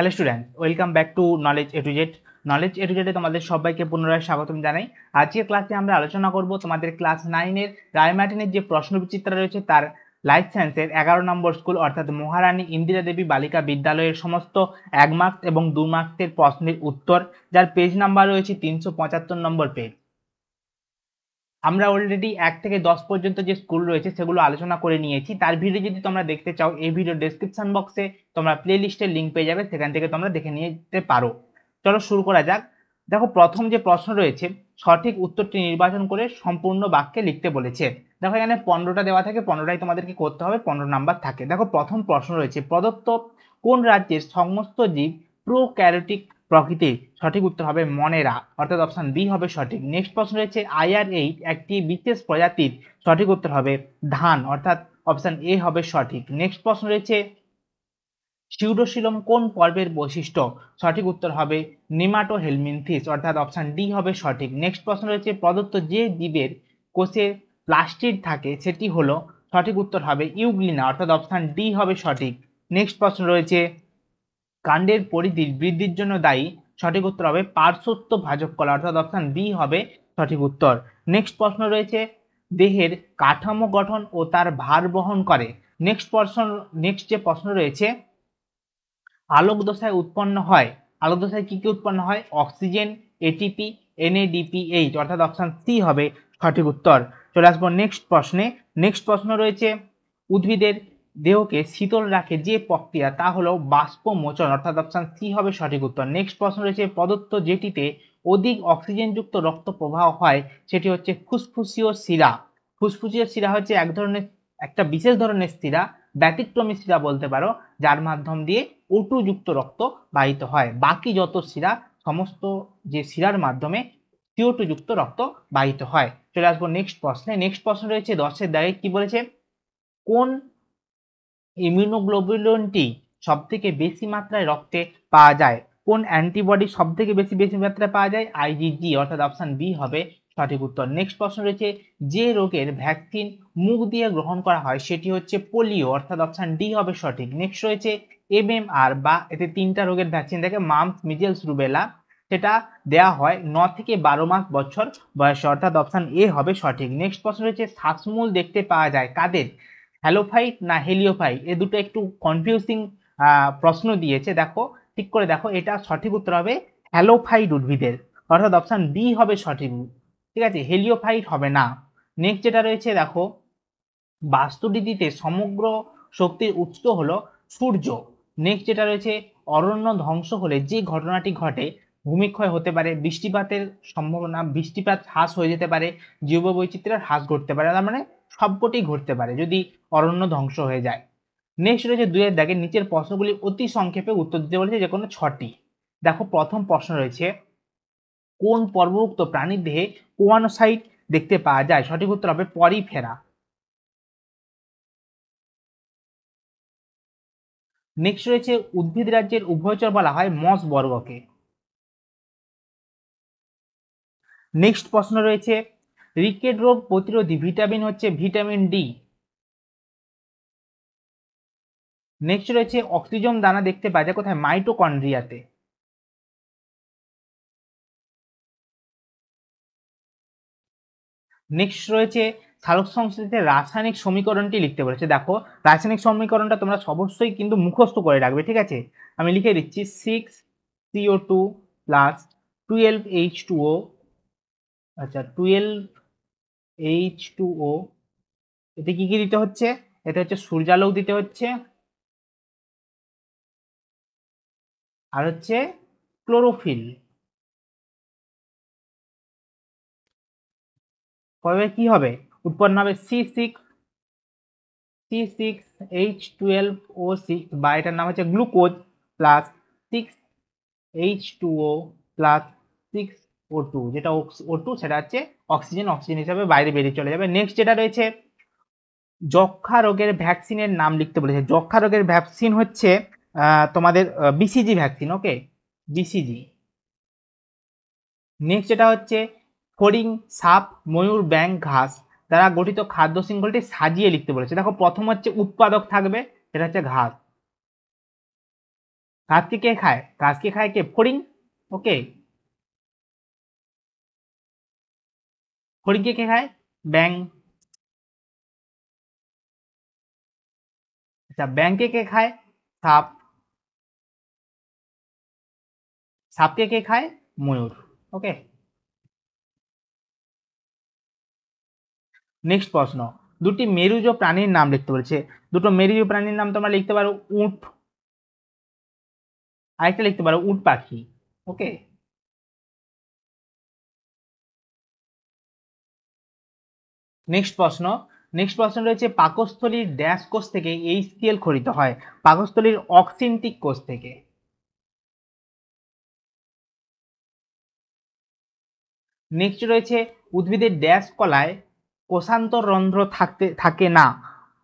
hello student welcome back to knowledge A to Z knowledge A to জেডে তোমাদের সবাইকে পুনরায় স্বাগতম জানাই আজকের ক্লাসে আমরা আলোচনা করব তোমাদের ক্লাস নাইনের রায়মার্টিনের যে প্রশ্নবিচিত্রা রয়েছে তার লাইফ সায়েন্সের এগারো নম্বর স্কুল অর্থাৎ মহারানী ইন্দিরা দেবী বালিকা বিদ্যালয়ের সমস্ত এক মার্কস এবং দু মার্কসের প্রশ্নের উত্তর যার পেজ নাম্বার রয়েছে তিনশো পঁচাত্তর নম্বর পেজ আমরা অলরেডি এক থেকে দশ পর্যন্ত যে স্কুল রয়েছে সেগুলো আলোচনা করে নিয়েছি তার ভিডিও যদি তোমরা দেখতে চাও এই ভিডিও ডেসক্রিপশন বক্সে তোমরা প্লে লিস্টের লিঙ্ক পেয়ে যাবে সেখান থেকে তোমরা দেখে নিতে পারো চলো শুরু করা যাক দেখো প্রথম যে প্রশ্ন রয়েছে সঠিক উত্তরটি নির্বাচন করে সম্পূর্ণ বাক্যে লিখতে বলেছে দেখো এখানে পনেরোটা দেওয়া থাকে পনেরোটাই তোমাদেরকে করতে হবে পনেরো নাম্বার থাকে দেখো প্রথম প্রশ্ন রয়েছে প্রদত্ত কোন রাজ্যের সমস্ত জীব প্রো ক্যারোটিক প্রকৃতি সঠিক উত্তর হবে মনেরা অর্থাৎ অপশন বি হবে সঠিক নেক্সট প্রশ্ন রয়েছে আইআর এইট একটি বিশেষ প্রজাতির সঠিক উত্তর হবে ধান অর্থাৎ অপশান এ হবে সঠিক নেক্সট প্রশ্ন রয়েছে সিউডোশিলম কোন পর্বের বৈশিষ্ট্য সঠিক উত্তর হবে নিমাটো হেলমিনথিস অর্থাৎ অপশন ডি হবে সঠিক নেক্সট প্রশ্ন রয়েছে প্রদত্ত যে জীবের কোষে প্লাস্টিড থাকে সেটি হলো সঠিক উত্তর হবে ইউগ্লিনা অর্থাৎ অপশন ডি হবে সঠিক নেক্সট প্রশ্ন রয়েছে কাণ্ডের পরিধির বৃদ্ধির জন্য দায়ী সঠিক উত্তর হবে পার্শ্বত্ব ভাজক কলা অর্থাৎ অপশান বি হবে সঠিক উত্তর নেক্সট প্রশ্ন রয়েছে দেহের কাঠামো গঠন ও তার ভার বহন করে নেক্সট প্রশ্ন নেক্সট যে প্রশ্ন রয়েছে আলোক দশায় উৎপন্ন হয় আলোক দশায় কী কী উৎপন্ন হয় অক্সিজেন এটিপি এনএডিপিএইচ অর্থাৎ অপশান সি হবে সঠিক উত্তর চলে আসবো নেক্সট প্রশ্নে নেক্সট প্রশ্ন রয়েছে উদ্ভিদের দেহকে শীতল রাখে যে প্রক্রিয়া তা হলো বাষ্পমোচন অর্থাৎ অপশান সি হবে সঠিক উত্তর নেক্সট প্রশ্ন রয়েছে প্রদত্ত যেটিতে অধিক অক্সিজেনযুক্ত রক্ত প্রবাহ হয় সেটি হচ্ছে ফুসফুসীয় শিরা ফুসফুসীয় শিরা হচ্ছে এক ধরনের একটা বিশেষ ধরনের শিরা ব্যতিক্রমী শিরা বলতে পারো যার মাধ্যম দিয়ে ওটুযুক্ত রক্ত বাহিত হয় বাকি যত শিরা সমস্ত যে শিরার মাধ্যমে সিওটু যুক্ত রক্ত বাহিত হয় চলে আসবো নেক্সট প্রশ্নে নেক্সট প্রশ্ন রয়েছে দশের দাগে কি বলেছে কোন ইমিউনোগ্লোবুলিনটি সবথেকে বেশি মাত্রায় রক্তে পাওয়া যায় কোন অ্যান্টিবডি সবথেকে বেশি বেশি মাত্রায় পাওয়া যায় আইজিজি অর্থাৎ অপশান বি হবে সঠিক উত্তর নেক্সট প্রশ্ন রয়েছে যে রোগের ভ্যাকসিন মুখ দিয়ে গ্রহণ করা হয় সেটি হচ্ছে পোলিও অর্থাৎ অপশান ডি হবে সঠিক নেক্সট রয়েছে এমএমআর বা এতে তিনটা রোগের ভ্যাকসিন দেখে মামস মিজেলস রুবেলা সেটা দেয়া হয় ন থেকে বারো মাস বছর বয়সে অর্থাৎ অপশান এ হবে সঠিক নেক্সট প্রশ্ন রয়েছে শ্বাসমূল দেখতে পাওয়া যায় কাদের হ্যালোফাইট না হেলিওফাইট এ দুটো একটু কনফিউজিং প্রশ্ন দিয়েছে দেখো ঠিক করে দেখো এটা সঠিক উত্তর হবে হ্যালোফাইট উদ্ভিদের অর্থাৎ অপশান ডি হবে সঠিক ঠিক আছে হেলিওফাইট হবে না নেক্সট যেটা রয়েছে দেখো বাস্তুটিতে সমগ্র শক্তির উৎস হলো সূর্য নেক্সট যেটা রয়েছে অরণ্য ধ্বংস হলে যে ঘটনাটি ঘটে ভূমিক্ষয় হতে পারে বৃষ্টিপাতের সম্ভাবনা বৃষ্টিপাত হ্রাস হয়ে যেতে পারে জীববৈচিত্র্যের হ্রাস ঘটতে পারে তার মানে সবকটি ঘটতে পারে যদি অরণ্য ধ্বংস হয়ে যায় নেক্সট রয়েছে দুয়ের দাগে নিচের প্রশ্নগুলি অতি সংক্ষেপে উত্তর দিতে বলেছে যে কোনো ছটি দেখো প্রথম প্রশ্ন রয়েছে কোন পর্বমুক্ত প্রাণীর দেহে কোয়ানোসাইট দেখতে পাওয়া যায় সঠিক উত্তর হবে পরই ফেরা নেক্সট রয়েছে উদ্ভিদ রাজ্যের উভয়চর বলা হয় মস বর্গকে নেক্সট প্রশ্ন রয়েছে রিকেট রোগ প্রতিরোধী ভিটামিন হচ্ছে ভিটামিন ডি নেক্সট রয়েছে অক্সিজম দানা দেখতে পাওয়া যায় কোথায় মাইটোকন্ড্রিয়াতে নেক্সট রয়েছে সালোক সংস্কৃতিতে রাসায়নিক সমীকরণটি লিখতে বলেছে দেখো রাসায়নিক সমীকরণটা তোমরা অবশ্যই কিন্তু মুখস্থ করে রাখবে ঠিক আছে আমি লিখে দিচ্ছি six CO two plus twelve H two O আচ্ছা টুয়েলভ এইচ টু ও এতে কী কী দিতে হচ্ছে এতে হচ্ছে সূর্যালোক দিতে হচ্ছে আর হচ্ছে ক্লোরোফিল কবে কি হবে উৎপন্ন হবে C six C six H twelve O six বা এটার নাম হচ্ছে glucose plus six H two O plus six O two যেটা ও টু সেটা হচ্ছে অক্সিজেন অক্সিজেন হিসাবে বাইরে বেরিয়ে চলে যাবে নেক্সট যেটা রয়েছে যক্ষা রোগের ভ্যাকসিনের নাম লিখতে বলেছে যক্ষা রোগের ভ্যাকসিন হচ্ছে তোমাদের BCG vaccine okay BCG next যেটা হচ্ছে ফড়িং সাপ ময়ূর ব্যাং ঘাস দ্বারা গঠিত খাদ্য শৃঙ্খলটি সাজিয়ে লিখতে বলেছে দেখো প্রথম হচ্ছে উৎপাদক থাকবে সেটা হচ্ছে ঘাস ঘাসকে কে খায় ঘাসকে খায় কে ফড়িং ওকে ফড়িংকে কে খায় ব্যাং আচ্ছা ব্যাংকে কে খায় সাপ সাপকে কে খায় ময়ূর ওকে নেক্সট প্রশ্ন দুটি মেরুজ প্রাণীর নাম লিখতে বলেছে দুটো মেরুজ প্রাণীর নাম তোমরা লিখতে পারো উট আরেকটা লিখতে পারো উট পাখি ওকে নেক্সট প্রশ্ন নেক্সট প্রশ্ন রয়েছে পাকস্থলীর ড্যাশ কোষ থেকে এই স্কেল খরিত হয় পাকস্থলীর অক্সিন্টিক কোষ থেকে নেক্সট রয়েছে উদ্ভিদের ড্যাশ কলায় কোষান্তর রন্ধ্র থাকতে থাকে না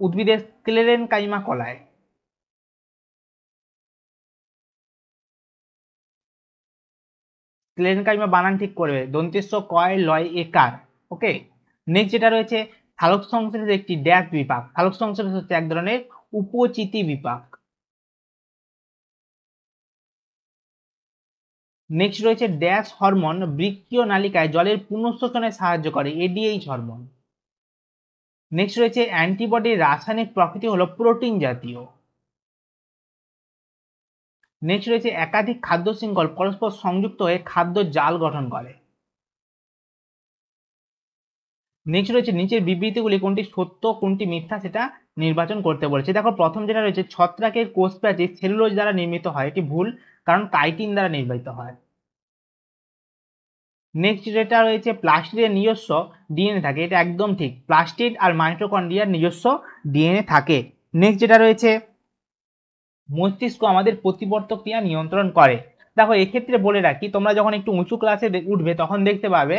উদ্ভিদের ক্লেরেন কাইমা কলায় ক্লেরেন কাইমা বানান ঠিক করবে দন্তেশ্ব কয় লয় একার ওকে নেক্সট যেটা রয়েছে থালক সংশ্লেষ একটি ড্যাশ বিপাক থালক সংশ্লেষ হচ্ছে এক ধরনের উপচিতি বিপাক নেক্সট রয়েছে ড্যাশ হরমোন বৃক্ষীয় নালিকায় জলের পুনঃশোষণে সাহায্য করে এডিএইচ হরমোন নেক্সট রয়েছে অ্যান্টিবডির রাসায়নিক প্রকৃতি হলো প্রোটিন জাতীয় নেক্সট রয়েছে একাধিক খাদ্য শৃঙ্খল পরস্পর সংযুক্ত হয়ে খাদ্য জাল গঠন করে নেক্সট রয়েছে নিচের বিবৃতিগুলি কোনটি সত্য কোনটি মিথ্যা সেটা নির্বাচন করতে বলেছে দেখো প্রথম যেটা রয়েছে ছত্রাকের কোষ প্রাচীর সেলুলোজ দ্বারা নির্মিত হয় এটি ভুল কারণ কাইটিন দ্বারা নির্বাহিত হয় নেক্সট যেটা রয়েছে প্লাস্টিডের নিজস্ব ডিএনএ থাকে এটা একদম ঠিক প্লাস্টিড আর মাইটোকন্ড্রিয়ার নিজস্ব ডিএনএ থাকে নেক্সট যেটা রয়েছে মস্তিষ্ক আমাদের প্রতিবর্ত ক্রিয়া নিয়ন্ত্রণ করে দেখো এক্ষেত্রে বলে রাখি তোমরা যখন একটু উঁচু ক্লাসে উঠবে তখন দেখতে পাবে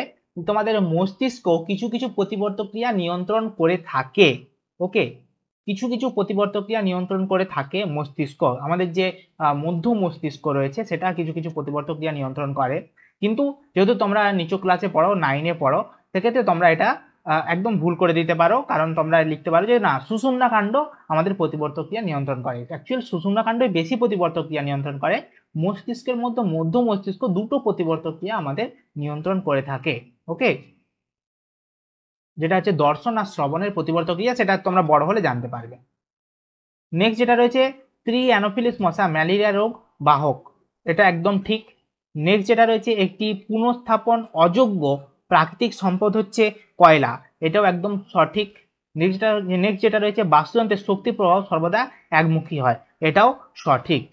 তোমাদের মস্তিষ্ক কিছু কিছু প্রতিবর্ত ক্রিয়া নিয়ন্ত্রণ করে থাকে ওকে কিছু কিছু প্রতিবর্তক্রিয়া নিয়ন্ত্রণ করে থাকে মস্তিষ্ক আমাদের যে মধ্য মস্তিষ্ক রয়েছে সেটা কিছু কিছু প্রতিবর্তক্রিয়া নিয়ন্ত্রণ করে কিন্তু যেহেতু তোমরা নিচু ক্লাসে পড়ো নাইনে পড়ো সেক্ষেত্রে তোমরা এটা একদম ভুল করে দিতে পারো কারণ তোমরা লিখতে পারো যে না সুষুম্না কাণ্ড আমাদের প্রতিবর্তক্রিয়া নিয়ন্ত্রণ করে অ্যাকচুয়াল সুষুম্না কাণ্ডই বেশি প্রতিবর্তক্রিয়া নিয়ন্ত্রণ করে মস্তিষ্কের মধ্যে মধ্য মস্তিষ্ক দুটো প্রতিবর্তক্রিয়া আমাদের নিয়ন্ত্রণ করে থাকে ওকে যেটা হচ্ছে দর্শন আর শ্রবণের প্রতিবর্ত ক্রিয়া ইয়ে, সেটা তোমরা বড় হলে জানতে পারবে নেক্সট যেটা রয়েছে ত্রি অ্যানোফিলিস মশা ম্যালেরিয়া রোগ বাহক এটা একদম ঠিক নেক্সট যেটা রয়েছে একটি পুনঃস্থাপন অযোগ্য প্রাকৃতিক সম্পদ হচ্ছে কয়লা এটাও একদম সঠিক নেক্সট নেক্সট যেটা রয়েছে বাস্তুযন্ত্রের শক্তি প্রভাব সর্বদা একমুখী হয় এটাও সঠিক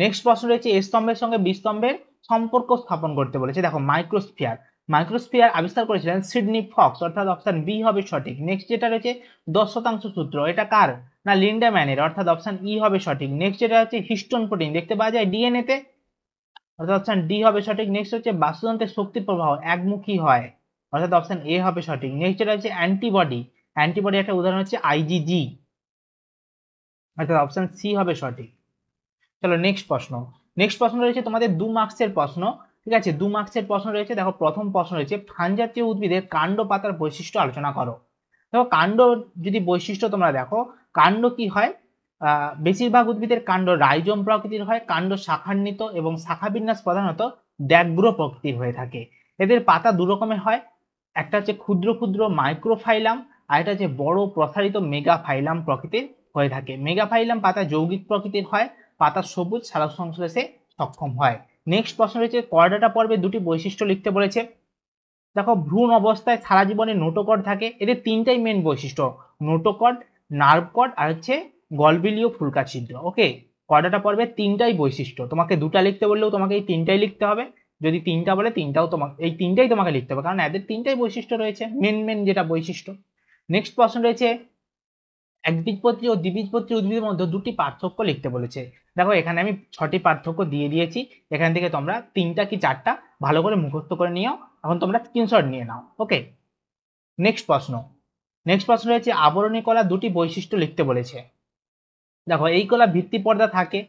নেক্সট প্রশ্ন রয়েছে স্তম্ভের সঙ্গে বিস্তম্ভের সম্পর্ক স্থাপন করতে বলেছে দেখো মাইক্রোস্ফিয়ার মাইক্রোস্ফিয়ার আবিষ্কার করেছিলেন সিডনি ফক্স অর্থাৎ অপশন বি হবে সঠিক নেক্সট যেটা রয়েছে দশ শতাংশ সূত্র এটা কার না লিন্ডা ম্যানের অর্থাৎ অপশন ই e হবে সঠিক নেক্সট যেটা হচ্ছে হিস্টোন প্রোটিন দেখতে পাওয়া যায় ডিএনএতে অর্থাৎ অপশন ডি হবে সঠিক নেক্সট হচ্ছে বাস্তুতন্ত্রের শক্তি প্রবাহ একমুখী হয় অর্থাৎ অপশন এ হবে সঠিক নেক্সট যেটা হচ্ছে অ্যান্টিবডি অ্যান্টিবডি একটা উদাহরণ হচ্ছে আইজিজি অর্থাৎ অপশন সি হবে সঠিক চলো নেক্সট প্রশ্ন নেক্সট প্রশ্ন রয়েছে তোমাদের দু মার্কসের প্রশ্ন ঠিক আছে দু মার্কসের প্রশ্ন রয়েছে দেখো প্রথম প্রশ্ন রয়েছে ফান জাতীয় উদ্ভিদের কাণ্ড পাতার বৈশিষ্ট্য আলোচনা করো দেখো কাণ্ড যদি বৈশিষ্ট্য তোমরা দেখো কাণ্ড কি হয় বেশিরভাগ উদ্ভিদের কাণ্ড রাইজম প্রকৃতির হয় কাণ্ড শাখান্বিত এবং শাখাবিন্যাস প্রধানত ব্যাগ্র প্রকৃতির হয়ে থাকে এদের পাতা দু রকমের হয় একটা হচ্ছে ক্ষুদ্র ক্ষুদ্র মাইক্রোফাইলাম আর এটা হচ্ছে বড় প্রসারিত মেগাফাইলাম প্রকৃতির হয়ে থাকে মেগাফাইলাম পাতা যৌগিক প্রকৃতির হয় পাতা সবুজ সংশ্লেষে সক্ষম হয় নেক্সট প্রশ্ন রয়েছে করডাটা পর্বে দুটি বৈশিষ্ট্য লিখতে বলেছে দেখো ভ্রূণ অবস্থায় সারা জীবনে নোটোকট থাকে এদের তিনটাই মেন বৈশিষ্ট্য নোটোকট নার্ভকড আর হচ্ছে গলবিলীয় ফুলকা ছিদ্র ওকে কডাটা পর্বে তিনটাই বৈশিষ্ট্য তোমাকে দুটা লিখতে বললেও তোমাকে এই তিনটাই লিখতে হবে যদি তিনটা বলে তিনটাও তোমাকে এই তিনটাই তোমাকে লিখতে হবে কারণ এদের তিনটাই বৈশিষ্ট্য রয়েছে মেন মেন যেটা বৈশিষ্ট্য নেক্সট প্রশ্ন রয়েছে একবীজপত্রী ও দ্বিবীজপত্রী উদ্ভিদের মধ্যে দুটি পার্থক্য লিখতে বলেছে দেখো এখানে আমি ছটি পার্থক্য দিয়ে দিয়েছি এখান থেকে তোমরা তিনটা কি চারটা ভালো করে মুখস্থ করে নিও এখন তোমরা স্ক্রিনশট নিয়ে নাও ওকে নেক্সট প্রশ্ন নেক্সট প্রশ্ন রয়েছে আবরণী কলা দুটি বৈশিষ্ট্য লিখতে বলেছে দেখো এই কলা ভিত্তি পর্দা থাকে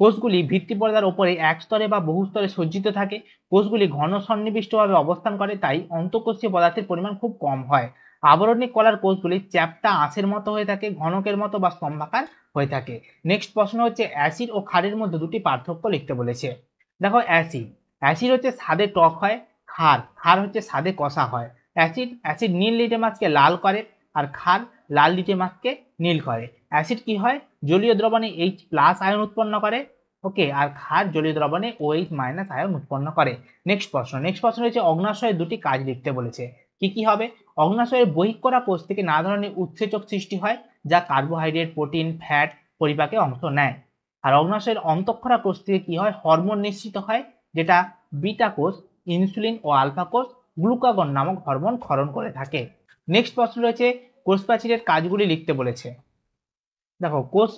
কোষগুলি ভিত্তি পর্দার ওপরে এক স্তরে বা বহু স্তরে সজ্জিত থাকে কোষগুলি ঘন সন্নিবিষ্টভাবে অবস্থান করে তাই অন্তঃকোষীয় পদার্থের পরিমাণ খুব কম হয় আবরণী কলার কোষগুলি চ্যাপ্টা আঁশের মতো হয়ে থাকে ঘনকের মতো বা স্তম্ভাকার হয়ে থাকে নেক্সট প্রশ্ন হচ্ছে অ্যাসিড ও ক্ষারের মধ্যে দুটি পার্থক্য লিখতে বলেছে দেখো অ্যাসিড অ্যাসিড হচ্ছে স্বাদে টক হয় ক্ষার ক্ষার হচ্ছে স্বাদে কষা হয় অ্যাসিড অ্যাসিড নীল লিটে মাছকে লাল করে আর ক্ষার লাল লিটে মাছকে নীল করে অ্যাসিড কি হয় জলীয় দ্রবণে এইচ প্লাস আয়ন উৎপন্ন করে ওকে আর খার জলীয় দ্রবণে ওএইচ মাইনাস আয়ন উৎপন্ন করে নেক্সট প্রশ্ন নেক্সট প্রশ্ন হচ্ছে অগ্নাশয়ের দুটি কাজ লিখতে বলেছে কি কি হবে অগ্নাশয়ের বহিক করা কোষ থেকে নানা ধরনের উৎসেচক সৃষ্টি হয় যা কার্বোহাইড্রেট প্রোটিন ফ্যাট পরিপাকে অংশ নেয় আর অগ্নাশয়ের অন্তঃক্ষরা কোষ থেকে কি হয় হরমোন নিঃসৃত হয় যেটা বিটা কোষ ইনসুলিন ও আলফা কোষ গ্লুকাগন নামক হরমোন ক্ষরণ করে থাকে নেক্সট প্রশ্ন রয়েছে কোষ প্রাচীরের কাজগুলি লিখতে বলেছে দেখো কোষ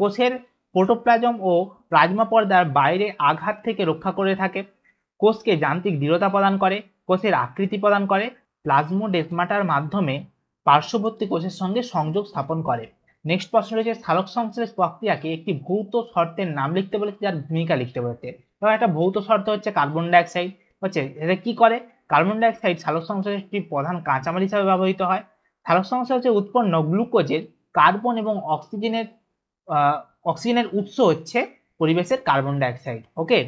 কোষের প্রোটোপ্লাজম ও প্লাজমা পর্দার বাইরে আঘাত থেকে রক্ষা করে থাকে কোষকে যান্ত্রিক দৃঢ়তা প্রদান করে কোষের আকৃতি প্রদান করে প্লাজমোডেজমাটার মাধ্যমে পার্শ্ববর্তী কোষের সঙ্গে সংযোগ স্থাপন করে নেক্সট প্রশ্ন রয়েছে স্থারক সংশ্লেষ প্রক্রিয়াকে একটি ভৌত শর্তের নাম লিখতে বলেছে যার ভূমিকা লিখতে বলেছে এবং একটা ভৌত শর্ত হচ্ছে কার্বন ডাইঅক্সাইড হচ্ছে এটা কি করে কার্বন ডাইঅক্সাইড সালক সংশ্লেষটি একটি প্রধান কাঁচামাল হিসাবে ব্যবহৃত হয় সংশ্লেষ সংশ্লেষে উৎপন্ন গ্লুকোজের কার্বন এবং অক্সিজেনের অক্সিজেনের উৎস হচ্ছে পরিবেশের কার্বন ডাইঅক্সাইড ওকে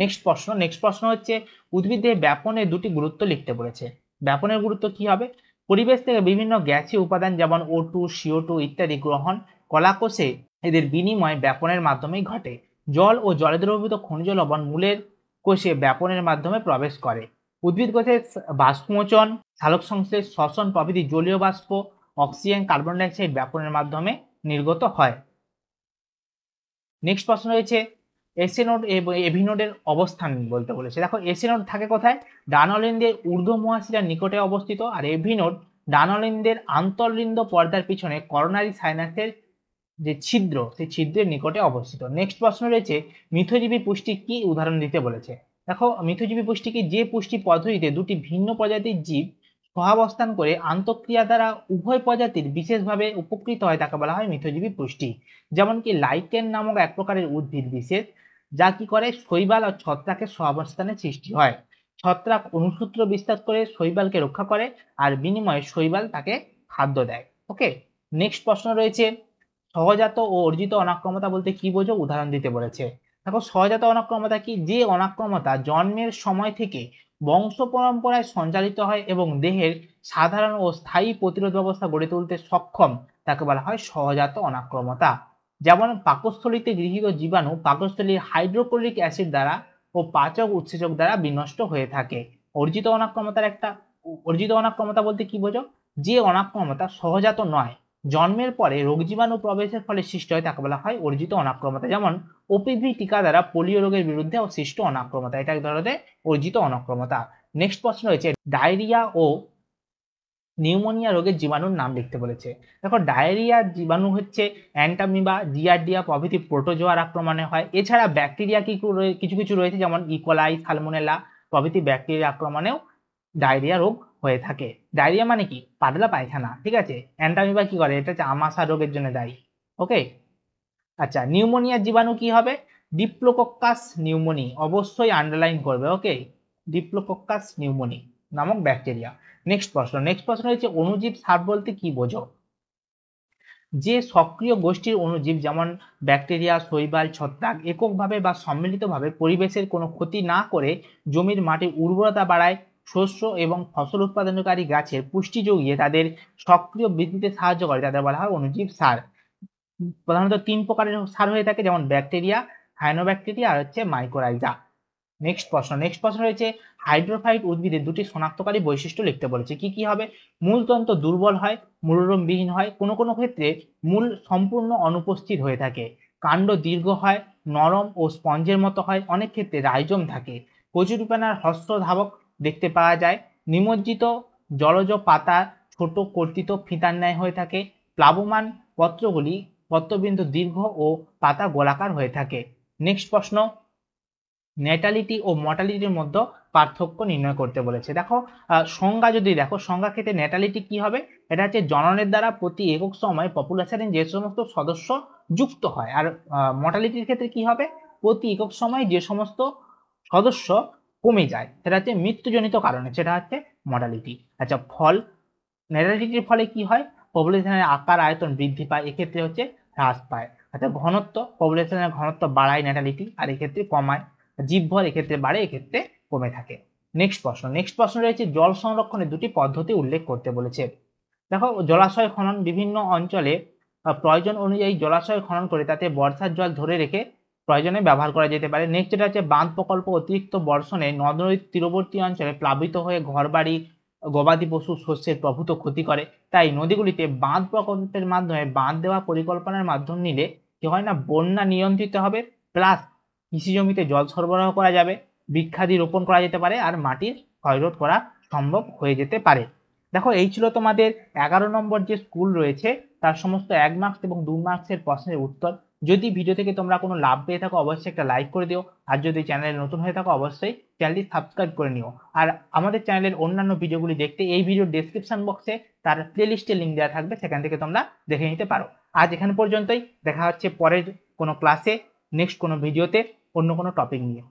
নেক্সট প্রশ্ন নেক্সট প্রশ্ন হচ্ছে উদ্ভিদের ব্যাপনে দুটি গুরুত্ব লিখতে বলেছে ব্যাপনের গুরুত্ব কি হবে পরিবেশ থেকে বিভিন্ন গ্যাসি উপাদান যেমন ও টু সিও টু ইত্যাদি গ্রহণ কলাকোষে এদের বিনিময় ব্যাপনের মাধ্যমেই ঘটে জল ও জলে দ্রবীভূত খনিজ লবণ মূলের কোষে ব্যাপনের মাধ্যমে প্রবেশ করে উদ্ভিদ কোষে বাষ্পমোচন সালোক সংশ্লেষ শ্বসন প্রভৃতি জলীয় বাষ্প অক্সিজেন কার্বন ডাইঅক্সাইড ব্যাপনের মাধ্যমে নির্গত হয় নেক্সট প্রশ্ন রয়েছে এসি নোড এভি নোডের অবস্থান বলতে বলেছে দেখো এসি নোড থাকে কোথায় ডানলিন্দের ঊর্ধ্ব মহাশিরার নিকটে অবস্থিত আর এভি নোড ডানলিন্দের আন্তর্লিন্দ পর্দার পিছনে করোনারি সাইনাসের যে ছিদ্র সেই ছিদ্রের নিকটে অবস্থিত নেক্সট প্রশ্ন রয়েছে মিথজীবী পুষ্টি কি উদাহরণ দিতে বলেছে দেখো মিথজীবী পুষ্টি কি যে পুষ্টি পদ্ধতিতে দুটি ভিন্ন প্রজাতির জীব সহাবস্থান করে আন্তঃক্রিয়া দ্বারা উভয় প্রজাতির বিশেষভাবে উপকৃত হয় তাকে বলা হয় মিথজীবী পুষ্টি যেমন কি লাইকেন নামক এক প্রকারের উদ্ভিদ বিশেষ যা কি করে শৈবাল আর ছত্রাকের সহাবস্থানের সৃষ্টি হয় ছত্রাক অনুসূত্র বিস্তার করে শৈবালকে রক্ষা করে আর বিনিময়ে শৈবাল তাকে খাদ্য দেয় ওকে নেক্সট প্রশ্ন রয়েছে সহজাত ও অর্জিত অনাক্রমতা বলতে কি বোঝো উদাহরণ দিতে বলেছে দেখো সহজাত অনাক্রমতা কি যে অনাক্রমতা জন্মের সময় থেকে বংশ পরম্পরায় সঞ্চালিত হয় এবং দেহের সাধারণ ও স্থায়ী প্রতিরোধ ব্যবস্থা গড়ে তুলতে সক্ষম তাকে বলা হয় সহজাত অনাক্রমতা যেমন পাকস্থলীতে গৃহীত জীবাণু পাকস্থলীর হাইড্রোক্লোরিক অ্যাসিড দ্বারা ও পাচক উৎসেচক দ্বারা বিনষ্ট হয়ে থাকে অর্জিত অনাক্রমতার একটা অর্জিত অনাক্রমতা বলতে কি বোঝো যে অনাক্রমতা সহজাত নয় জন্মের পরে রোগ জীবাণু প্রবেশের ফলে সৃষ্টি হয় তাকে বলা হয় অর্জিত অনাক্রমতা যেমন ওপিভি টিকা দ্বারা পোলিও রোগের বিরুদ্ধে সৃষ্ট অনাক্রমতা এটা এক ধরনের অর্জিত অনাক্রমতা নেক্সট প্রশ্ন রয়েছে ডায়রিয়া ও নিউমোনিয়া রোগের জীবাণুর নাম লিখতে বলেছে দেখো ডায়রিয়া জীবাণু হচ্ছে অ্যান্টামিবা ডিয়ারডিয়া প্রভৃতি প্রোটোজোয়ার আক্রমণে হয় এছাড়া ব্যাকটেরিয়া কি কিছু কিছু রয়েছে যেমন ইকোলাই সালমোনেলা প্রভৃতি ব্যাকটেরিয়া আক্রমণেও ডায়রিয়া রোগ হয়ে থাকে ডায়রিয়া মানে কি পাতলা পায়খানা ঠিক আছে অ্যান্টামিবা কি করে এটা হচ্ছে আমাশা রোগের জন্য দায়ী ওকে আচ্ছা নিউমোনিয়া জীবাণু কি হবে ডিপ্লোকক্কাস নিউমোনি অবশ্যই আন্ডারলাইন করবে ওকে ডিপ্লোকক্কাস নিউমোনি নামক ব্যাকটেরিয়া নেক্সট প্রশ্ন নেক্সট প্রশ্ন হচ্ছে অনুজীব সার বলতে কি বোঝো যে সক্রিয় গোষ্ঠীর অনুজীব যেমন ব্যাকটেরিয়া শৈবাল ছত্রাক এককভাবে বা সম্মিলিতভাবে পরিবেশের কোনো ক্ষতি না করে জমির মাটির উর্বরতা বাড়ায় শস্য এবং ফসল উৎপাদনকারী গাছের পুষ্টি যোগিয়ে তাদের সক্রিয় বৃদ্ধিতে সাহায্য করে তাদের বলা হয় অনুজীব সার প্রধানত তিন প্রকারের সার হয়ে থাকে যেমন ব্যাকটেরিয়া হাইনোব্যাকটেরিয়া আর হচ্ছে মাইক্রোরাইজা নেক্সট প্রশ্ন নেক্সট প্রশ্ন রয়েছে হাইড্রোফাইট উদ্ভিদের দুটি শনাক্তকারী বৈশিষ্ট্য লিখতে বলেছে কি কি হবে মূলতন্ত্র দুর্বল হয় মূলরমবিহীন হয় কোনো কোনো ক্ষেত্রে মূল সম্পূর্ণ অনুপস্থিত হয়ে থাকে কাণ্ড দীর্ঘ হয় নরম ও স্পঞ্জের মতো হয় অনেক ক্ষেত্রে রাইজম থাকে কচুরিপানার হস্ত ধাবক দেখতে পাওয়া যায় নিমজ্জিত জলজ পাতা ছোট কর্তিত ফিতার ন্যায় হয়ে থাকে প্লাবমান পত্রগুলি পত্রবিন্দু দীর্ঘ ও পাতা গোলাকার হয়ে থাকে নেক্সট প্রশ্ন নেটালিটি ও মর্টালিটির মধ্যে পার্থক্য নির্ণয় করতে বলেছে দেখো সংজ্ঞা যদি দেখো সংজ্ঞা ক্ষেত্রে নেটালিটি কি হবে এটা হচ্ছে জননের দ্বারা প্রতি একক সময় পপুলেশনের যে সমস্ত সদস্য যুক্ত হয় আর মর্টালিটির ক্ষেত্রে কি হবে প্রতি একক সময় যে সমস্ত সদস্য কমে যায় সেটা হচ্ছে মৃত্যুজনিত কারণে সেটা হচ্ছে মডালিটি আচ্ছা ফল ন্যাটালিটির ফলে কি হয় পপুলেশনের আকার আয়তন বৃদ্ধি পায় এক্ষেত্রে হচ্ছে হ্রাস পায় আচ্ছা ঘনত্ব পপুলেশনের ঘনত্ব বাড়ায় নেটালিটি আর এক্ষেত্রে কমায় জীবভর এক্ষেত্রে বাড়ে এক্ষেত্রে কমে থাকে নেক্সট প্রশ্ন নেক্সট প্রশ্ন রয়েছে জল সংরক্ষণের দুটি পদ্ধতি উল্লেখ করতে বলেছে দেখো জলাশয় খনন বিভিন্ন অঞ্চলে প্রয়োজন অনুযায়ী জলাশয় খনন করে তাতে বর্ষার জল ধরে রেখে প্রয়োজনে ব্যবহার করা যেতে পারে নেক্সট যেটা হচ্ছে বাঁধ প্রকল্প অতিরিক্ত বর্ষণে নদ নদীর তীরবর্তী অঞ্চলে প্লাবিত হয়ে ঘরবাড়ি গবাদি পশু শস্যের প্রভূত ক্ষতি করে তাই নদীগুলিতে বাঁধ প্রকল্পের মাধ্যমে বাঁধ দেওয়া পরিকল্পনার মাধ্যম নিলে কি হয় না বন্যা নিয়ন্ত্রিত হবে প্লাস কৃষি জমিতে জল সরবরাহ করা যাবে বৃক্ষাদি রোপণ করা যেতে পারে আর মাটির ক্ষয়রোধ করা সম্ভব হয়ে যেতে পারে দেখো এই ছিল তোমাদের এগারো নম্বর যে স্কুল রয়েছে তার সমস্ত এক মার্কস এবং দু মার্কসের প্রশ্নের উত্তর যদি ভিডিও থেকে তোমরা কোনো লাভ পেয়ে থাকো অবশ্যই একটা লাইক করে দিও আর যদি চ্যানেলে নতুন হয়ে থাকো অবশ্যই চ্যানেলটি সাবস্ক্রাইব করে নিও আর আমাদের চ্যানেলের অন্যান্য ভিডিওগুলি দেখতে এই ভিডিওর ডেসক্রিপশন বক্সে তার প্লেলিস্টের লিঙ্ক দেওয়া থাকবে সেখান থেকে তোমরা দেখে নিতে পারো আজ এখান পর্যন্তই দেখা হচ্ছে পরের কোনো ক্লাসে নেক্সট কোনো ভিডিওতে অন্য কোনো টপিক নিয়ে